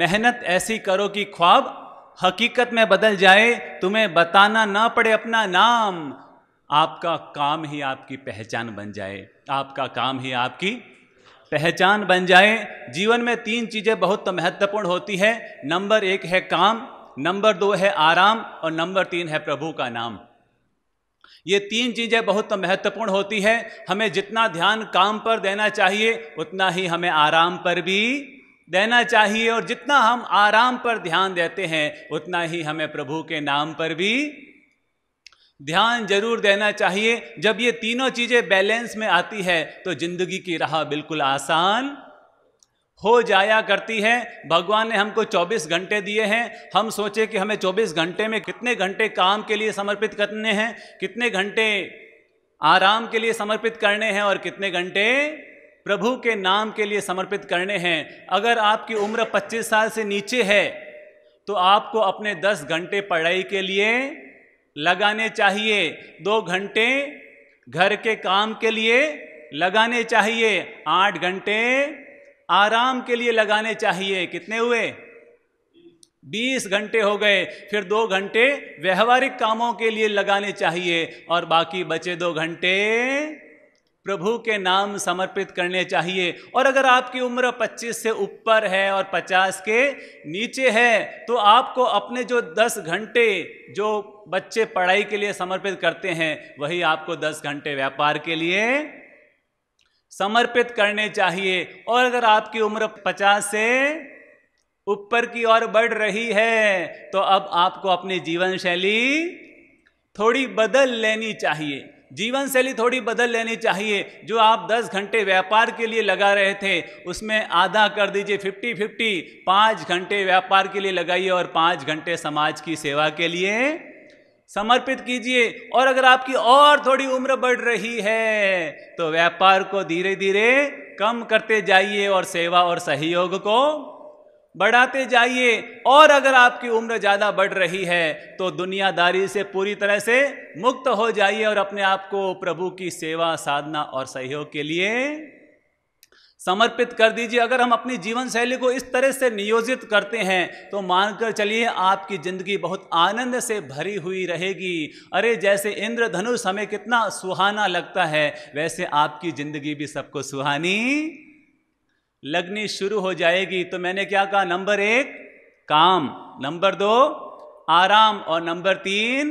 मेहनत ऐसी करो कि ख्वाब हकीकत में बदल जाए तुम्हें बताना ना पड़े अपना नाम आपका काम ही आपकी पहचान बन जाए आपका काम ही आपकी पहचान बन जाए जीवन में तीन चीज़ें बहुत तो महत्वपूर्ण होती है नंबर एक है काम नंबर दो है आराम और नंबर तीन है प्रभु का नाम ये तीन चीज़ें बहुत तो महत्वपूर्ण होती है हमें जितना ध्यान काम पर देना चाहिए उतना ही हमें आराम पर भी देना चाहिए और जितना हम आराम पर ध्यान देते हैं उतना ही हमें प्रभु के नाम पर भी ध्यान जरूर देना चाहिए जब ये तीनों चीज़ें बैलेंस में आती है तो जिंदगी की राह बिल्कुल आसान हो जाया करती है भगवान ने हमको 24 घंटे दिए हैं हम सोचे कि हमें 24 घंटे में कितने घंटे काम के लिए समर्पित करने हैं कितने घंटे आराम के लिए समर्पित करने हैं और कितने घंटे प्रभु के नाम के लिए समर्पित करने हैं अगर आपकी उम्र 25 साल से नीचे है तो आपको अपने 10 घंटे पढ़ाई के लिए लगाने चाहिए दो घंटे घर के काम के लिए लगाने चाहिए आठ घंटे आराम के लिए लगाने चाहिए कितने हुए बीस घंटे हो गए फिर दो घंटे व्यवहारिक कामों के लिए लगाने चाहिए और बाकी बचे दो घंटे प्रभु के नाम समर्पित करने चाहिए और अगर आपकी उम्र 25 से ऊपर है और 50 के नीचे है तो आपको अपने जो 10 घंटे जो बच्चे पढ़ाई के लिए समर्पित करते हैं वही आपको 10 घंटे व्यापार के लिए समर्पित करने चाहिए और अगर आपकी उम्र 50 से ऊपर की ओर बढ़ रही है तो अब आपको अपनी जीवन शैली थोड़ी बदल लेनी चाहिए जीवन शैली थोड़ी बदल लेनी चाहिए जो आप 10 घंटे व्यापार के लिए लगा रहे थे उसमें आधा कर दीजिए 50 फिफ्टी पाँच घंटे व्यापार के लिए लगाइए और पाँच घंटे समाज की सेवा के लिए समर्पित कीजिए और अगर आपकी और थोड़ी उम्र बढ़ रही है तो व्यापार को धीरे धीरे कम करते जाइए और सेवा और सहयोग को बढ़ाते जाइए और अगर आपकी उम्र ज़्यादा बढ़ रही है तो दुनियादारी से पूरी तरह से मुक्त हो जाइए और अपने आप को प्रभु की सेवा साधना और सहयोग के लिए समर्पित कर दीजिए अगर हम अपनी जीवन शैली को इस तरह से नियोजित करते हैं तो मानकर चलिए आपकी ज़िंदगी बहुत आनंद से भरी हुई रहेगी अरे जैसे इंद्रधनुष हमें कितना सुहाना लगता है वैसे आपकी ज़िंदगी भी सबको सुहानी लगनी शुरू हो जाएगी तो मैंने क्या कहा नंबर एक काम नंबर दो आराम और नंबर तीन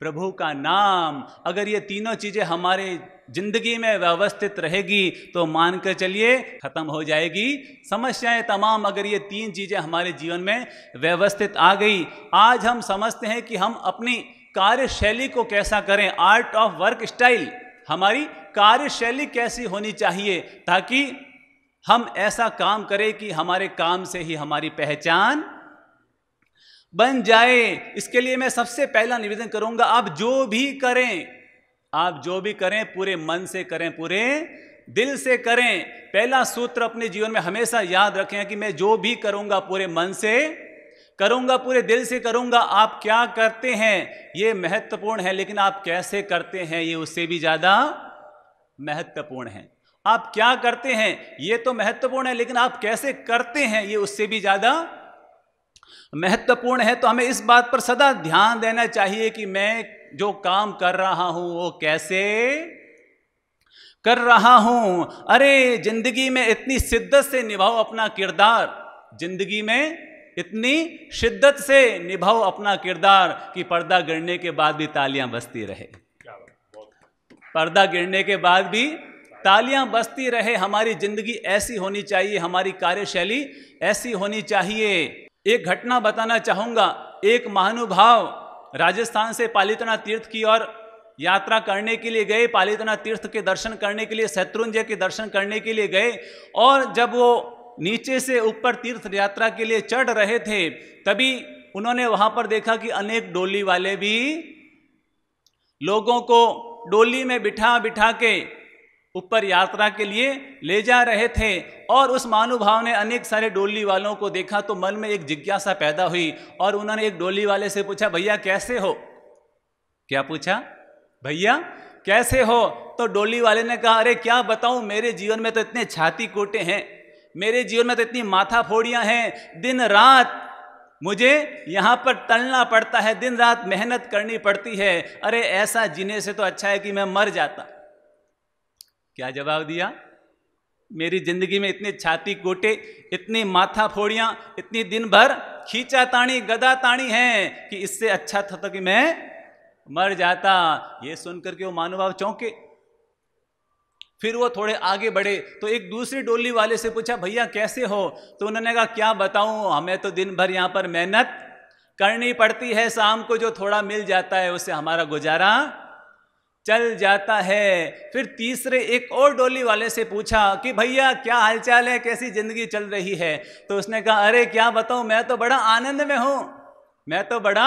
प्रभु का नाम अगर ये तीनों चीज़ें हमारे जिंदगी में व्यवस्थित रहेगी तो मान कर चलिए खत्म हो जाएगी समस्याएं तमाम अगर ये तीन चीज़ें हमारे जीवन में व्यवस्थित आ गई आज हम समझते हैं कि हम अपनी कार्यशैली को कैसा करें आर्ट ऑफ वर्क स्टाइल हमारी कार्यशैली कैसी होनी चाहिए ताकि हम ऐसा काम करें कि हमारे काम से ही हमारी पहचान बन जाए इसके लिए मैं सबसे पहला निवेदन करूंगा आप जो भी करें आप जो भी करें पूरे मन से करें पूरे दिल से करें पहला सूत्र अपने जीवन में हमेशा याद रखें कि मैं जो भी करूंगा पूरे मन से करूंगा पूरे दिल से करूंगा आप क्या करते हैं ये महत्वपूर्ण है लेकिन आप कैसे करते हैं ये उससे भी ज़्यादा महत्वपूर्ण है आप क्या करते हैं ये तो महत्वपूर्ण है लेकिन आप कैसे करते हैं ये उससे भी ज़्यादा महत्वपूर्ण है तो हमें इस बात पर सदा ध्यान देना चाहिए कि मैं जो काम कर रहा हूं वो कैसे कर रहा हूं अरे जिंदगी में इतनी शिद्दत से निभाओ अपना किरदार जिंदगी में इतनी शिद्दत से निभाओ अपना किरदार कि पर्दा गिरने के बाद भी तालियां बजती रहे पर्दा गिरने के बाद भी तालियां बजती रहे हमारी ज़िंदगी ऐसी होनी चाहिए हमारी कार्यशैली ऐसी होनी चाहिए एक घटना बताना चाहूँगा एक महानुभाव राजस्थान से पालितना तीर्थ की ओर यात्रा करने के लिए गए पालितना तीर्थ के दर्शन करने के लिए शत्रुंजय के दर्शन करने के लिए गए और जब वो नीचे से ऊपर तीर्थ यात्रा के लिए चढ़ रहे थे तभी उन्होंने वहाँ पर देखा कि अनेक डोली वाले भी लोगों को डोली में बिठा बिठा के ऊपर यात्रा के लिए ले जा रहे थे और उस महानुभाव ने अनेक सारे डोली वालों को देखा तो मन में एक जिज्ञासा पैदा हुई और उन्होंने एक डोली वाले से पूछा भैया कैसे हो क्या पूछा भैया कैसे हो तो डोली वाले ने कहा अरे क्या बताऊं मेरे जीवन में तो इतने छाती कोटे हैं मेरे जीवन में तो इतनी माथा फोड़ियाँ हैं दिन रात मुझे यहाँ पर टलना पड़ता है दिन रात मेहनत करनी पड़ती है अरे ऐसा जीने से तो अच्छा है कि मैं मर जाता क्या जवाब दिया मेरी जिंदगी में इतने छाती कोटे इतनी माथा फोड़ियां इतनी दिन भर खींचा ताणी गदा ताणी है कि इससे अच्छा था तो कि मैं मर जाता ये सुनकर के वो मानुभाव चौंके फिर वो थोड़े आगे बढ़े तो एक दूसरी डोली वाले से पूछा भैया कैसे हो तो उन्होंने कहा क्या बताऊं हमें तो दिन भर यहां पर मेहनत करनी पड़ती है शाम को जो थोड़ा मिल जाता है उससे हमारा गुजारा चल जाता है फिर तीसरे एक और डोली वाले से पूछा कि भैया क्या हालचाल है कैसी ज़िंदगी चल रही है तो उसने कहा अरे क्या बताऊँ मैं तो बड़ा आनंद में हूँ मैं तो बड़ा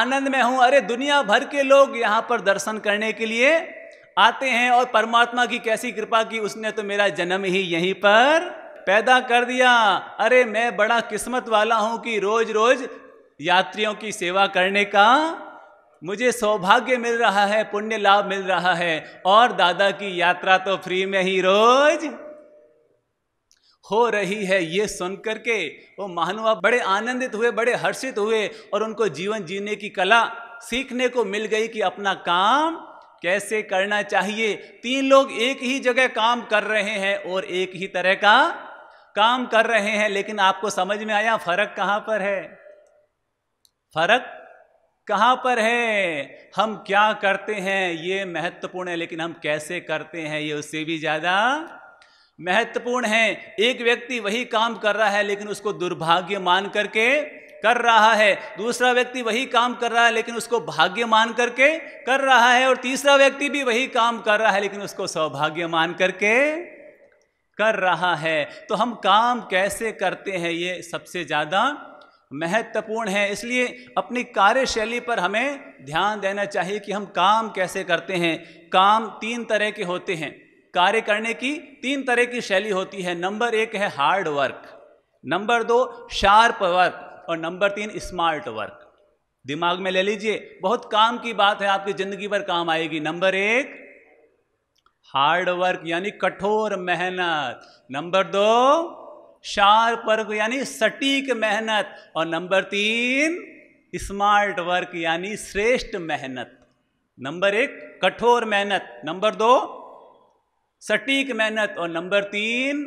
आनंद में हूँ अरे दुनिया भर के लोग यहाँ पर दर्शन करने के लिए आते हैं और परमात्मा की कैसी कृपा की उसने तो मेरा जन्म ही यहीं पर पैदा कर दिया अरे मैं बड़ा किस्मत वाला हूँ कि रोज रोज यात्रियों की सेवा करने का मुझे सौभाग्य मिल रहा है पुण्य लाभ मिल रहा है और दादा की यात्रा तो फ्री में ही रोज हो रही है ये सुन करके वो महानुभाव बड़े आनंदित हुए बड़े हर्षित हुए और उनको जीवन जीने की कला सीखने को मिल गई कि अपना काम कैसे करना चाहिए तीन लोग एक ही जगह काम कर रहे हैं और एक ही तरह का काम कर रहे हैं लेकिन आपको समझ में आया फर्क कहां पर है फर्क कहाँ पर है हम क्या करते हैं ये महत्वपूर्ण है लेकिन हम कैसे करते हैं ये उससे भी ज़्यादा महत्वपूर्ण है एक व्यक्ति वही काम कर रहा है लेकिन उसको दुर्भाग्य मान करके कर रहा है दूसरा व्यक्ति वही काम कर रहा है लेकिन उसको भाग्य मान करके कर रहा है और तीसरा व्यक्ति भी वही काम कर रहा है लेकिन उसको सौभाग्य मान करके कर रहा है तो हम काम कैसे करते हैं ये सबसे ज़्यादा महत्वपूर्ण है इसलिए अपनी कार्यशैली पर हमें ध्यान देना चाहिए कि हम काम कैसे करते हैं काम तीन तरह के होते हैं कार्य करने की तीन तरह की शैली होती है नंबर एक है हार्ड वर्क नंबर दो शार्प वर्क और नंबर तीन स्मार्ट वर्क दिमाग में ले लीजिए बहुत काम की बात है आपकी ज़िंदगी भर काम आएगी नंबर एक हार्ड वर्क यानी कठोर मेहनत नंबर दो शार्प वर्क यानी सटीक मेहनत और नंबर तीन स्मार्ट वर्क यानी श्रेष्ठ मेहनत नंबर एक कठोर मेहनत नंबर दो सटीक मेहनत और नंबर तीन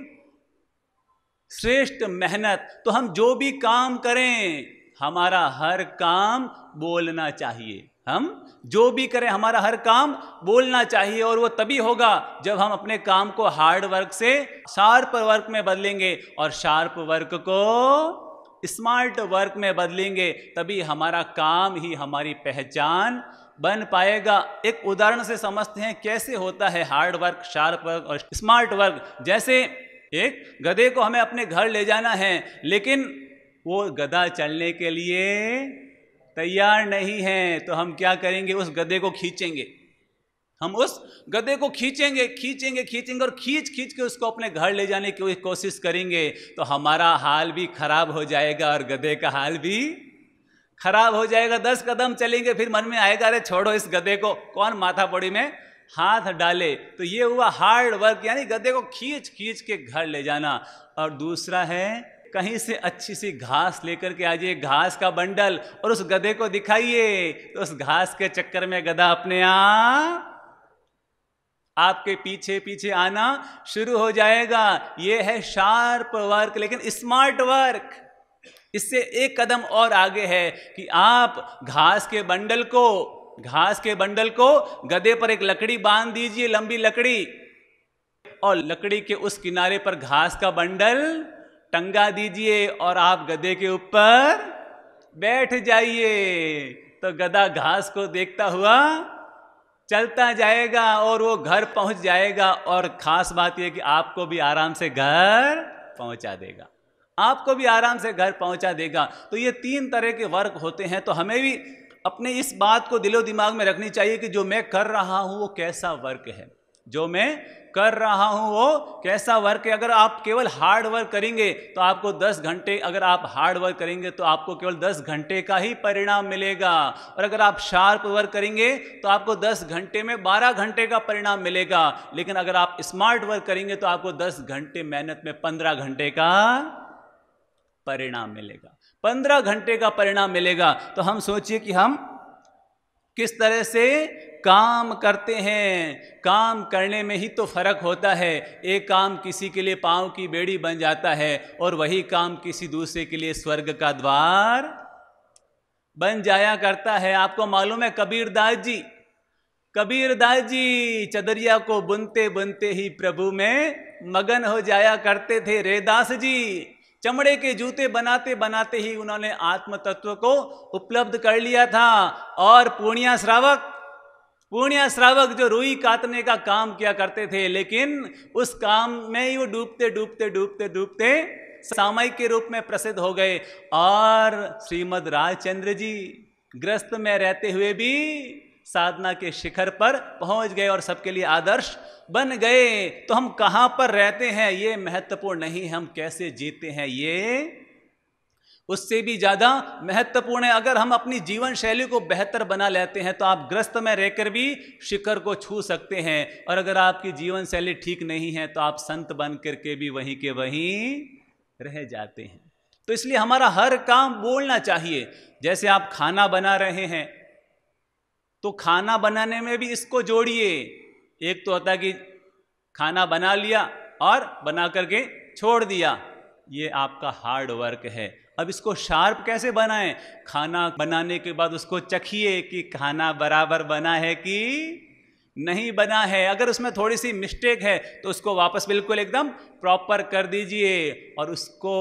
श्रेष्ठ मेहनत तो हम जो भी काम करें हमारा हर काम बोलना चाहिए हम जो भी करें हमारा हर काम बोलना चाहिए और वो तभी होगा जब हम अपने काम को हार्ड वर्क से शार्प वर्क में बदलेंगे और शार्प वर्क को स्मार्ट वर्क में बदलेंगे तभी हमारा काम ही हमारी पहचान बन पाएगा एक उदाहरण से समझते हैं कैसे होता है हार्ड वर्क शार्प वर्क और स्मार्ट वर्क जैसे एक गधे को हमें अपने घर ले जाना है लेकिन वो गधा चलने के लिए तैयार नहीं हैं तो हम क्या करेंगे उस गधे को खींचेंगे हम उस गधे को खींचेंगे खींचेंगे खींचेंगे और खींच खींच के उसको अपने घर ले जाने की कोशिश करेंगे तो हमारा हाल भी खराब हो जाएगा और गधे का हाल भी खराब हो जाएगा दस कदम चलेंगे फिर मन में आएगा अरे छोड़ो इस गधे को कौन माथा पड़ी में हाथ डाले तो ये हुआ हार्ड वर्क यानी गधे को खींच खींच के घर ले जाना और दूसरा है कहीं से अच्छी सी घास लेकर के आ घास का बंडल और उस गधे को दिखाइए तो उस घास के चक्कर में गधा अपने आप आपके पीछे पीछे आना शुरू हो जाएगा यह है शार्प वर्क लेकिन स्मार्ट वर्क इससे एक कदम और आगे है कि आप घास के बंडल को घास के बंडल को गधे पर एक लकड़ी बांध दीजिए लंबी लकड़ी और लकड़ी के उस किनारे पर घास का बंडल टंगा दीजिए और आप गधे के ऊपर बैठ जाइए तो गधा घास को देखता हुआ चलता जाएगा और वो घर पहुंच जाएगा और खास बात यह कि आपको भी आराम से घर पहुंचा देगा आपको भी आराम से घर पहुंचा देगा तो ये तीन तरह के वर्क होते हैं तो हमें भी अपने इस बात को दिलो दिमाग में रखनी चाहिए कि जो मैं कर रहा हूँ वो कैसा वर्क है जो मैं कर रहा हूं वो कैसा वर्क है अगर आप केवल हार्ड वर्क करेंगे तो आपको 10 घंटे अगर आप हार्ड वर्क करेंगे तो आपको केवल 10 घंटे का ही परिणाम मिलेगा और अगर आप शार्प वर्क करेंगे तो आपको 10 घंटे में 12 घंटे का परिणाम मिलेगा लेकिन अगर आप स्मार्ट वर्क करेंगे तो आपको 10 घंटे मेहनत में पंद्रह घंटे का परिणाम मिलेगा पंद्रह घंटे का परिणाम मिलेगा तो हम सोचिए कि हम किस तरह से काम करते हैं काम करने में ही तो फ़र्क होता है एक काम किसी के लिए पाँव की बेड़ी बन जाता है और वही काम किसी दूसरे के लिए स्वर्ग का द्वार बन जाया करता है आपको मालूम है कबीरदास जी कबीरदास जी चदरिया को बुनते बुनते ही प्रभु में मगन हो जाया करते थे रेदास जी चमड़े के जूते बनाते बनाते ही उन्होंने आत्म तत्व को उपलब्ध कर लिया था और पूर्णिया श्रावक पूर्णिया श्रावक जो रुई काटने का काम किया करते थे लेकिन उस काम में ही वो डूबते डूबते डूबते डूबते सामयिक के रूप में प्रसिद्ध हो गए और श्रीमद राजचंद्र जी ग्रस्त में रहते हुए भी साधना के शिखर पर पहुंच गए और सबके लिए आदर्श बन गए तो हम कहाँ पर रहते हैं ये महत्वपूर्ण नहीं हम कैसे जीते हैं ये उससे भी ज़्यादा महत्वपूर्ण है अगर हम अपनी जीवन शैली को बेहतर बना लेते हैं तो आप ग्रस्त में रहकर भी शिखर को छू सकते हैं और अगर आपकी जीवन शैली ठीक नहीं है तो आप संत बन करके भी वहीं के वहीं रह जाते हैं तो इसलिए हमारा हर काम बोलना चाहिए जैसे आप खाना बना रहे हैं तो खाना बनाने में भी इसको जोड़िए एक तो होता कि खाना बना लिया और बना करके छोड़ दिया ये आपका हार्ड वर्क है अब इसको शार्प कैसे बनाएं खाना बनाने के बाद उसको चखिए कि खाना बराबर बना है कि नहीं बना है अगर उसमें थोड़ी सी मिस्टेक है तो उसको वापस बिल्कुल एकदम प्रॉपर कर दीजिए और उसको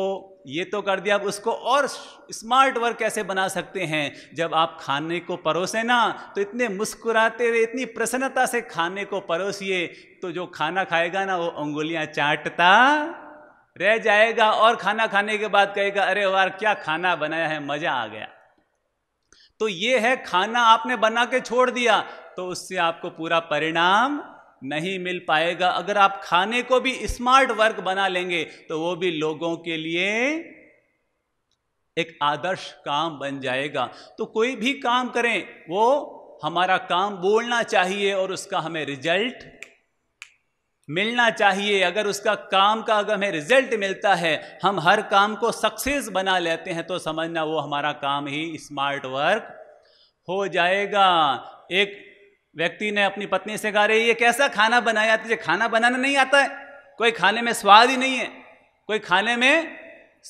ये तो कर दिया अब उसको और स्मार्ट वर्क कैसे बना सकते हैं जब आप खाने को परोसें ना तो इतने मुस्कुराते हुए इतनी प्रसन्नता से खाने को परोसिए तो जो खाना खाएगा ना वो उंगुलियाँ चाटता रह जाएगा और खाना खाने के बाद कहेगा अरे वार क्या खाना बनाया है मज़ा आ गया तो ये है खाना आपने बना के छोड़ दिया तो उससे आपको पूरा परिणाम नहीं मिल पाएगा अगर आप खाने को भी स्मार्ट वर्क बना लेंगे तो वो भी लोगों के लिए एक आदर्श काम बन जाएगा तो कोई भी काम करें वो हमारा काम बोलना चाहिए और उसका हमें रिजल्ट मिलना चाहिए अगर उसका काम का अगर हमें रिजल्ट मिलता है हम हर काम को सक्सेस बना लेते हैं तो समझना वो हमारा काम ही स्मार्ट वर्क हो जाएगा एक व्यक्ति ने अपनी पत्नी से कहा रही ये कैसा खाना बनाया तुझे खाना बनाना नहीं आता है कोई खाने में स्वाद ही नहीं है कोई खाने में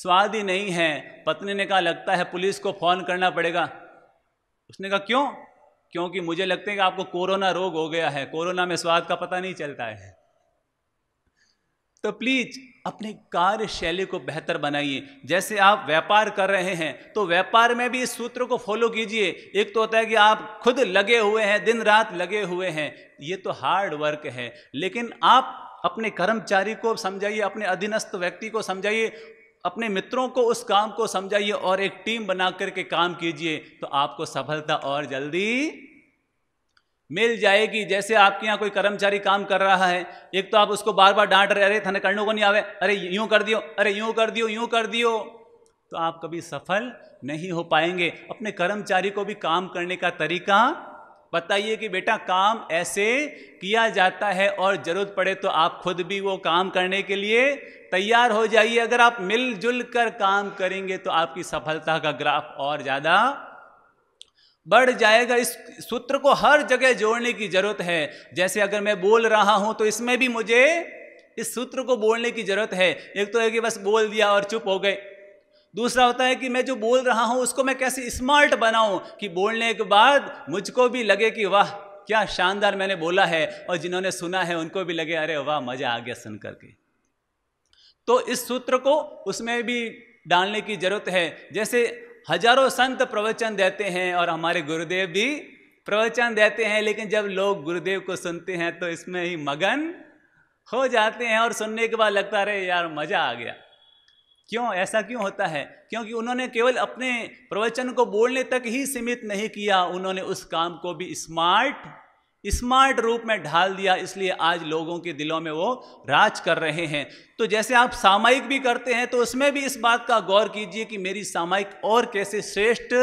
स्वाद ही नहीं है पत्नी ने कहा लगता है पुलिस को फ़ोन करना पड़ेगा उसने कहा क्यों क्योंकि मुझे लगता है कि आपको कोरोना रोग हो गया है कोरोना में स्वाद का पता नहीं चलता है तो प्लीज़ अपने कार्यशैली को बेहतर बनाइए जैसे आप व्यापार कर रहे हैं तो व्यापार में भी इस सूत्र को फॉलो कीजिए एक तो होता है कि आप खुद लगे हुए हैं दिन रात लगे हुए हैं ये तो हार्ड वर्क है लेकिन आप अपने कर्मचारी को समझाइए अपने अधीनस्थ व्यक्ति को समझाइए अपने मित्रों को उस काम को समझाइए और एक टीम बना करके काम कीजिए तो आपको सफलता और जल्दी मिल जाएगी जैसे आपके यहाँ कोई कर्मचारी काम कर रहा है एक तो आप उसको बार बार डांट रहे अरे थाने कर्णों को नहीं आवे अरे यूँ कर दियो अरे यूँ कर दियो यूँ कर दियो तो आप कभी सफल नहीं हो पाएंगे अपने कर्मचारी को भी काम करने का तरीका बताइए कि बेटा काम ऐसे किया जाता है और ज़रूरत पड़े तो आप खुद भी वो काम करने के लिए तैयार हो जाइए अगर आप मिलजुल कर काम करेंगे तो आपकी सफलता का ग्राफ और ज़्यादा बढ़ जाएगा इस सूत्र को हर जगह जोड़ने की जरूरत है जैसे अगर मैं बोल रहा हूं तो इसमें भी मुझे इस सूत्र को बोलने की जरूरत है एक तो है कि बस बोल दिया और चुप हो गए दूसरा होता है कि मैं जो बोल रहा हूं उसको मैं कैसे स्मार्ट बनाऊं कि बोलने के बाद मुझको भी लगे कि वाह क्या शानदार मैंने बोला है और जिन्होंने सुना है उनको भी लगे अरे वाह मजा आ गया सुन करके तो इस सूत्र को उसमें भी डालने की जरूरत है जैसे हजारों संत प्रवचन देते हैं और हमारे गुरुदेव भी प्रवचन देते हैं लेकिन जब लोग गुरुदेव को सुनते हैं तो इसमें ही मगन हो जाते हैं और सुनने के बाद लगता रहे यार मज़ा आ गया क्यों ऐसा क्यों होता है क्योंकि उन्होंने केवल अपने प्रवचन को बोलने तक ही सीमित नहीं किया उन्होंने उस काम को भी स्मार्ट स्मार्ट रूप में ढाल दिया इसलिए आज लोगों के दिलों में वो राज कर रहे हैं तो जैसे आप सामायिक भी करते हैं तो उसमें भी इस बात का गौर कीजिए कि मेरी सामायिक और कैसे श्रेष्ठ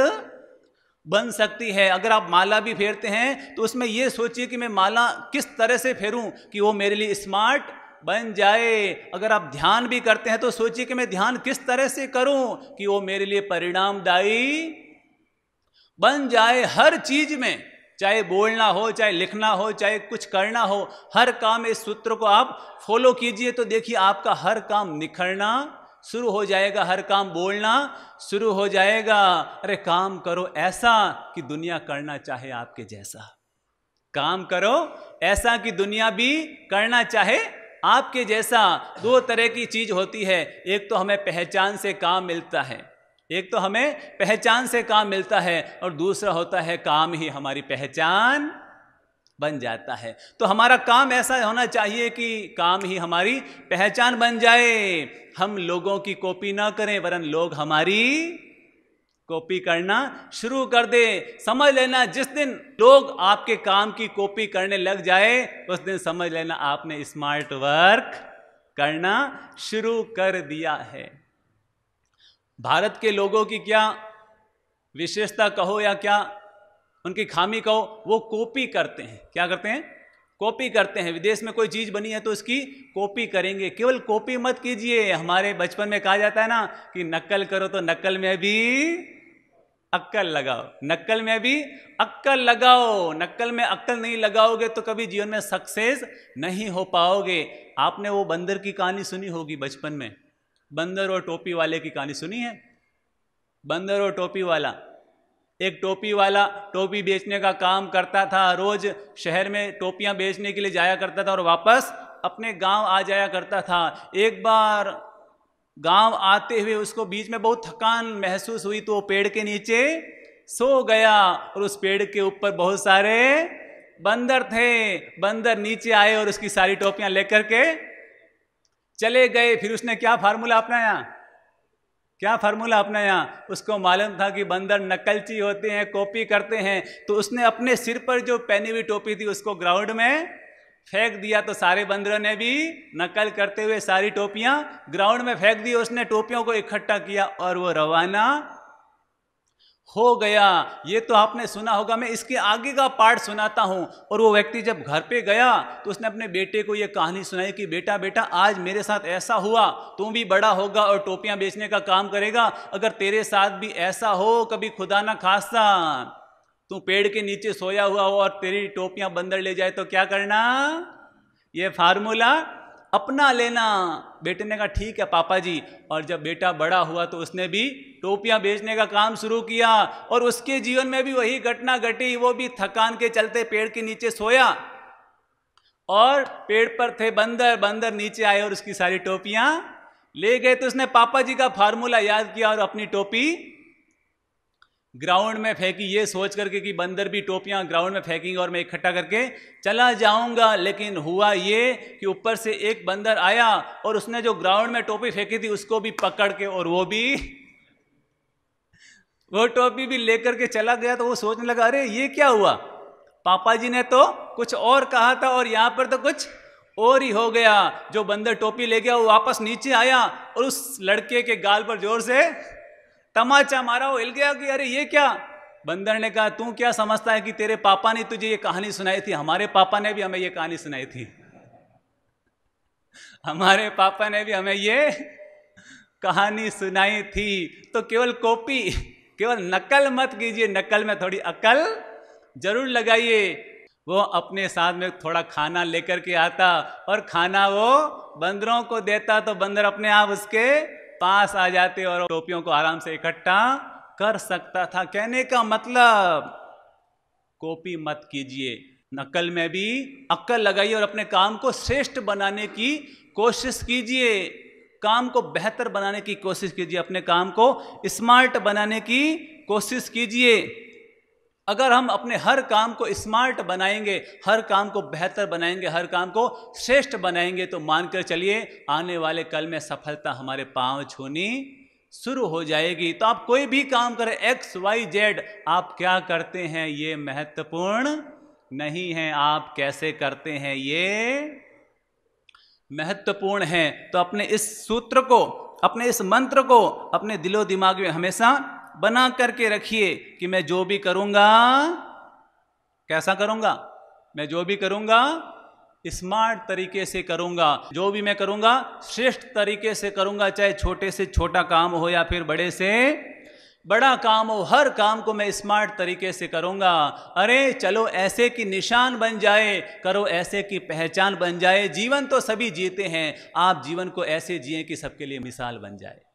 बन सकती है अगर आप माला भी फेरते हैं तो उसमें ये सोचिए कि मैं माला किस तरह से फेरूं कि वो मेरे लिए स्मार्ट बन जाए अगर आप ध्यान भी करते हैं तो सोचिए कि मैं ध्यान किस तरह से करूं कि वो मेरे लिए परिणामदायी बन जाए हर चीज में चाहे बोलना हो चाहे लिखना हो चाहे कुछ करना हो हर काम इस सूत्र को आप फॉलो कीजिए तो देखिए आपका हर काम निखरना शुरू हो जाएगा हर काम बोलना शुरू हो जाएगा अरे काम करो ऐसा कि दुनिया करना चाहे आपके जैसा काम करो ऐसा कि दुनिया भी करना चाहे आपके जैसा दो तरह की चीज़ होती है एक तो हमें पहचान से काम मिलता है एक तो हमें पहचान से काम मिलता है और दूसरा होता है काम ही हमारी पहचान बन जाता है तो हमारा काम ऐसा होना चाहिए कि काम ही हमारी पहचान बन जाए हम लोगों की कॉपी ना करें वरन लोग हमारी कॉपी करना शुरू कर दे समझ लेना जिस दिन लोग आपके काम की कॉपी करने लग जाए उस दिन समझ लेना आपने स्मार्ट वर्क करना शुरू कर दिया है भारत के लोगों की क्या विशेषता कहो या क्या उनकी खामी कहो वो कॉपी करते हैं क्या करते हैं कॉपी करते हैं विदेश में कोई चीज़ बनी है तो इसकी कॉपी करेंगे केवल कॉपी मत कीजिए हमारे बचपन में कहा जाता है ना कि नकल करो तो नकल में भी अक्कल लगाओ नकल में भी अक्कल लगाओ नकल में अक्कल नहीं लगाओगे तो कभी जीवन में सक्सेस नहीं हो पाओगे आपने वो बंदर की कहानी सुनी होगी बचपन में बंदर और टोपी वाले की कहानी सुनी है बंदर और टोपी वाला एक टोपी वाला टोपी बेचने का काम करता था रोज शहर में टोपियां बेचने के लिए जाया करता था और वापस अपने गांव आ जाया करता था एक बार गांव आते हुए उसको बीच में बहुत थकान महसूस हुई तो वो पेड़ के नीचे सो गया और उस पेड़ के ऊपर बहुत सारे बंदर थे बंदर नीचे आए और उसकी सारी टोपियां लेकर के चले गए फिर उसने क्या फार्मूला अपनाया क्या फार्मूला अपनाया उसको मालूम था कि बंदर नकलची होते हैं कॉपी करते हैं तो उसने अपने सिर पर जो पहनी हुई टोपी थी उसको ग्राउंड में फेंक दिया तो सारे बंदरों ने भी नकल करते हुए सारी टोपियां ग्राउंड में फेंक दी उसने टोपियों को इकट्ठा किया और वो रवाना हो गया ये तो आपने सुना होगा मैं इसके आगे का पार्ट सुनाता हूँ और वो व्यक्ति जब घर पे गया तो उसने अपने बेटे को ये कहानी सुनाई कि बेटा बेटा आज मेरे साथ ऐसा हुआ तू भी बड़ा होगा और टोपियाँ बेचने का काम करेगा अगर तेरे साथ भी ऐसा हो कभी खुदा ना खासा तू पेड़ के नीचे सोया हुआ हो और तेरी टोपियाँ बंदर ले जाए तो क्या करना ये फार्मूला अपना लेना बेटे ने कहा ठीक है पापा जी और जब बेटा बड़ा हुआ तो उसने भी टोपियां बेचने का काम शुरू किया और उसके जीवन में भी वही घटना घटी वो भी थकान के चलते पेड़ के नीचे सोया और पेड़ पर थे बंदर बंदर नीचे आए और उसकी सारी टोपियां ले गए तो उसने पापा जी का फार्मूला याद किया और अपनी टोपी ग्राउंड में फेंकी ये सोच करके कि बंदर भी टोपियां ग्राउंड में फेंकेंगे और मैं इकट्ठा करके चला जाऊंगा लेकिन हुआ ये कि ऊपर से एक बंदर आया और उसने जो ग्राउंड में टोपी फेंकी थी उसको भी पकड़ के और वो भी वो टोपी भी लेकर के चला गया तो वो सोचने लगा अरे ये क्या हुआ पापा जी ने तो कुछ और कहा था और यहाँ पर तो कुछ और ही हो गया जो बंदर टोपी ले गया वो वापस नीचे आया और उस लड़के के गाल पर जोर से तमाचा मारा वो हिल गया कि अरे ये क्या बंदर ने कहा तू क्या समझता है कि तेरे पापा ने तुझे ये कहानी सुनाई थी हमारे पापा ने भी हमें ये कहानी सुनाई थी हमारे पापा ने भी हमें ये कहानी सुनाई थी तो केवल कॉपी केवल नकल मत कीजिए नकल में थोड़ी अकल जरूर लगाइए वो अपने साथ में थोड़ा खाना लेकर के आता और खाना वो बंदरों को देता तो बंदर अपने आप उसके पास आ जाते और टोपियों को आराम से इकट्ठा कर सकता था कहने का मतलब कॉपी मत कीजिए नकल में भी अक्कल लगाइए और अपने काम को श्रेष्ठ बनाने की कोशिश कीजिए काम को बेहतर बनाने की कोशिश कीजिए अपने काम को स्मार्ट बनाने की कोशिश कीजिए अगर हम अपने हर काम को स्मार्ट बनाएंगे हर काम को बेहतर बनाएंगे हर काम को श्रेष्ठ बनाएंगे तो मानकर चलिए आने वाले कल में सफलता हमारे पांव छूनी शुरू हो जाएगी तो आप कोई भी काम करें एक्स वाई जेड आप क्या करते हैं ये महत्वपूर्ण नहीं है आप कैसे करते हैं ये महत्वपूर्ण है तो अपने इस सूत्र को अपने इस मंत्र को अपने दिलो दिमाग में हमेशा बना करके रखिए कि मैं जो भी करूंगा कैसा करूंगा मैं जो भी करूंगा स्मार्ट तरीके से करूंगा जो भी मैं करूंगा श्रेष्ठ तरीके से करूंगा चाहे छोटे से छोटा काम हो या फिर बड़े से बड़ा काम हो हर काम को मैं स्मार्ट तरीके से करूंगा अरे चलो ऐसे की निशान बन जाए करो ऐसे की पहचान बन जाए जीवन तो सभी जीते हैं आप जीवन को ऐसे जिए कि सबके लिए मिसाल बन जाए